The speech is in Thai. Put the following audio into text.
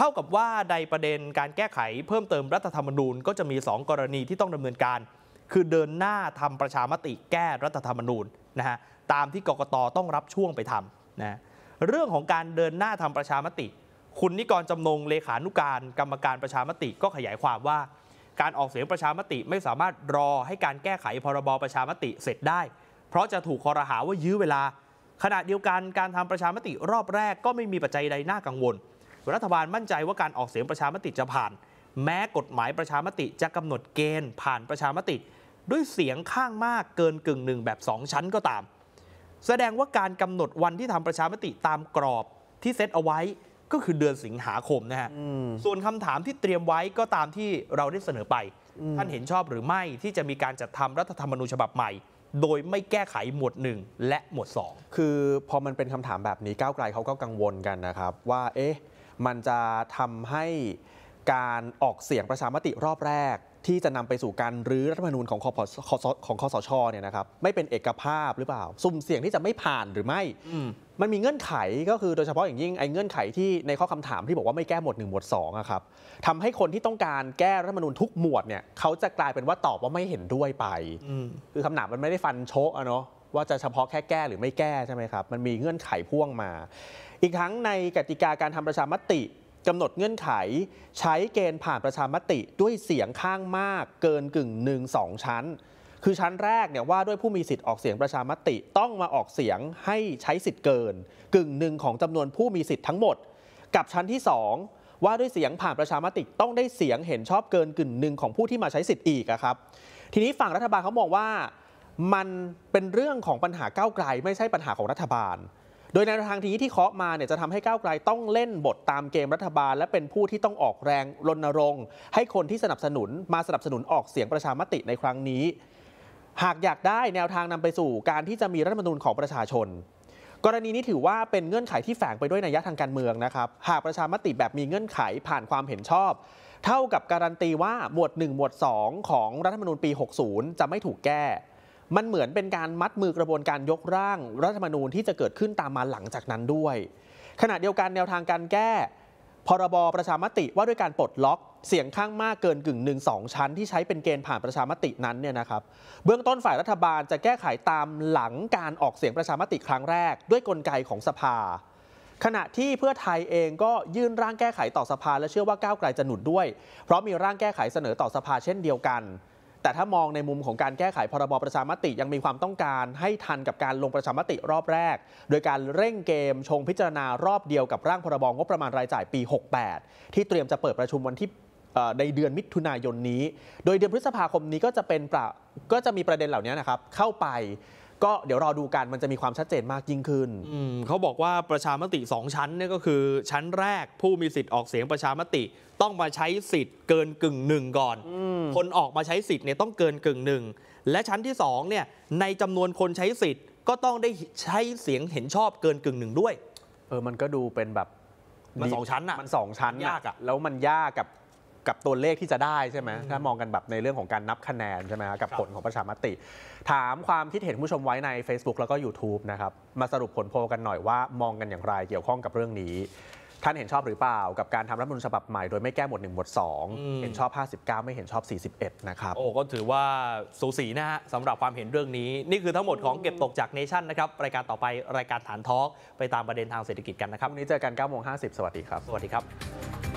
เท่ากับว่าในประเด็นการแก้ไขเพิ่มเติมรัฐธรรมนูญก็จะมี 2 กรณีที่ต้องดำเนินการ คือเดินหน้าทำประชามติแก้รัฐธรรมนูญนะฮะตามที่กกตต้องรับช่วงไปทำนะเรื่องของการเดินหน้าทำประชามติ คุณนิกรจำนงเลขานุการกรรมการประชามติก็ขยายความว่า การออกเสียงประชามติไม่สามารถรอให้การแก้ไขพรบประชามติเสร็จได้ เพราะจะถูกคอรหาว่ายื้อเวลา ขณะเดียวกันการทำประชามติรอบแรก ก็ไม่มีปัจจัยใดน่ากังวลรัฐบาลมั่นใจว่าการออกเสียงประชามติจะผ่าน แม้กฎหมายประชามติจะกำหนดเกณฑ์ผ่านประชามติ ด้วยเสียงข้างมากเกินกึ่งหนึ่งแบบ 2 ชั้นก็ตาม แสดงว่าการกำหนดวันที่ทำประชามติตามกรอบที่เซตเอาไว้ก็คือเดือนสิงหาคมนะฮะส่วนคำถามที่เตรียมไว้ก็ตามที่เราได้เสนอไป ท่านเห็นชอบหรือไม่ที่จะมีการจัดทำรัฐธรรมนูญฉบับใหม่ โดยไม่แก้ไขหมวด 1 และหมวด 2 คือพอมันเป็นคำถามแบบนี้ก้าวไกลเขาก็กังวลกันนะครับ ว่า เอ๊ะมันจะทำให้การออกเสียงประชามติรอบแรก ที่จะนำไปสู่การรื้อรัฐธรรมนูญของของคอสชเนี่ยนะครับไม่เป็นเอกภาพหรือเปล่า สุ่มเสี่ยงที่จะไม่ผ่านหรือไม่มันมีเงื่อนไขก็คือโดยเฉพาะอย่างยิ่งไอ้เงื่อนไขที่ในข้อคำถามที่บอกว่าไม่แก้หมวด1หมวด2อะครับทำให้คนที่ต้องการแก้รัฐมนูญทุกหมวดเนี่ยเขาจะกลายเป็นว่าตอบว่าไม่เห็นด้วยไปคือคำถามมันไม่ได้ฟันโชกอะเนาะว่าจะเฉพาะแค่แก้หรือไม่แก้ใช่ไหมครับ มันมีเงื่อนไขพ่วงมา อีกทั้งในกติกาการทำประชามติกำหนดเงื่อนไขใช้เกณฑ์ผ่านประชามติด้วยเสียงข้างมากเกินกึ่งหนึ่งสองชั้น คือชั้นแรกเนี่ยว่าด้วยผู้มีสิทธิ์ออกเสียงประชามติต้องมาออกเสียงให้ใช้สิทธิ์เกินกึ่งหนึ่งของจำนวนผู้มีสิทธิ์ทั้งหมด กับชั้นที่ 2 ว่าด้วยเสียงผ่านประชามติต้องได้เสียงเห็นชอบเกินกึ่งหนึ่งของผู้ที่มาใช้สิทธิ์อีกครับทีนี้ฝั่งรัฐบาลเขามองว่ามันเป็นเรื่องของปัญหาก้าวไกลไม่ใช่ปัญหาของรัฐบาล โดยในทางทีที่เคาะมา เนี่ยจะทำให้ก้าวไกลต้องเล่นบทตามเกมรัฐบาล และเป็นผู้ที่ต้องออกแรงรณรงค์ ให้คนที่สนับสนุนมาสนับสนุนออกเสียงประชามติในครั้งนี้ หากอยากได้แนวทางนำไปสู่การที่จะมีรัฐมนูญของประชาชน กรณีนี้ถือว่าเป็นเงื่อนไขที่แฝงไปด้วยนัยยะทางการเมืองนะครับ หากประชามติแบบมีเงื่อนไขผ่านความเห็นชอบ เท่ากับการันตีว่าหมวด1หมวด 2 ของรัฐธรรมนูญปี 60 จะไม่ถูกแก้มันเหมือนเป็นการมัดมือกระบวนการยกร่างรัฐธรรมนูญที่จะเกิดขึ้นตามมาหลังจากนั้นด้วย ขณะเดียวกันแนวทางการแก้พรบประชามติว่าด้วยการปลดล็อกเสียงข้างมากเกินกึ่งหนึ่งสองชั้นที่ใช้เป็นเกณฑ์ผ่านประชามตินั้นเนี่ยนะครับเบื้องต้นฝ่ายรัฐบาลจะแก้ไขตามหลังการออกเสียงประชามติครั้งแรก ด้วยกลไกของสภา ขณะที่เพื่อไทยเองก็ยื่นร่างแก้ไขต่อสภาและเชื่อว่าก้าวไกลจะหนุนด้วยเพราะมีร่างแก้ไขเสนอต่อสภาเช่นเดียวกันแต่ถ้ามองในมุมของการแก้ไขพรบประชามติยังมีความต้องการให้ทันกับการลงประชามติรอบแรก โดยการเร่งเกม ชงพิจารณารอบเดียวกับร่างพรบงบประมาณรายจ่ายปี 68 ที่เตรียมจะเปิดประชุมวันที่ในเดือนมิถุนายนนี้ โดยเดือนพฤษภาคมนี้ก็จะเป็นก็จะมีประเด็นเหล่านี้นะครับเข้าไปก็เดี๋ยวรอดูกันมันจะมีความชัดเจนมากยิ่งขึ้นเขาบอกว่าประชามติ 2 ชั้นเนี่ยก็คือ ชั้นแรกผู้มีสิทธิ์ออกเสียงประชามติต้องมาใช้สิทธิ์เกินกึ่งหนึ่งก่อน คนออกมาใช้สิทธิ์เนี่ยต้องเกินกึ่งหนึ่ง และชั้นที่2เนี่ยในจำนวนคนใช้สิทธิ์ก็ต้องได้ใช้เสียงเห็นชอบเกินกึ่งหนึ่งด้วย เออ มันก็ดูเป็นแบบมันสองชั้นอะมันสองชั้นยากอะแล้วมันยากกับกับตัวเลขที่จะได้ใช่ไหมถ้ามองกันแบบในเรื่องของการนับคะแนนใช่ไหมกับผลของประชามติ ถามความคิดเห็นผู้ชมไว้ใน Facebook แล้วก็ YouTube นะครับมาสรุปผลโพลกันหน่อยว่า มองกันอย่างไรเกี่ยวข้องกับเรื่องนี้ ท่านเห็นชอบหรือเปล่า กับการทำรัฐมนรีฉบับใหม่โดยไม่แก้หมวด1หมวด2เห็นชอบ 59 ไม่เห็นชอบ 41 นะครับโอ้ก็ถือว่าสูสีนะฮะสำหรับความเห็นเรื่องนี้นี่คือทั้งหมดของเก็บตกจากเนชั่นนะครับ รายการต่อไปรายการฐานทอล์กไปตามประเด็นทางเศรษฐกิจกันนะครับวันนี้เจอกัน9โมง50 สวัสดีครับสวัสดีครับ